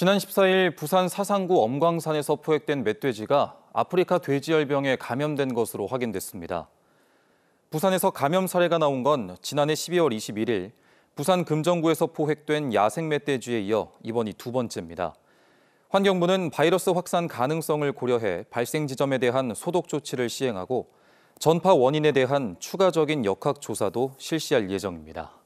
지난 14일 부산 사상구 엄광산에서 포획된 멧돼지가 아프리카 돼지열병에 감염된 것으로 확인됐습니다. 부산에서 감염 사례가 나온 건 지난해 12월 21일 부산 금정구에서 포획된 야생 멧돼지에 이어 이번이 두 번째입니다. 환경부는 바이러스 확산 가능성을 고려해 발생 지점에 대한 소독 조치를 시행하고 전파 원인에 대한 추가적인 역학 조사도 실시할 예정입니다.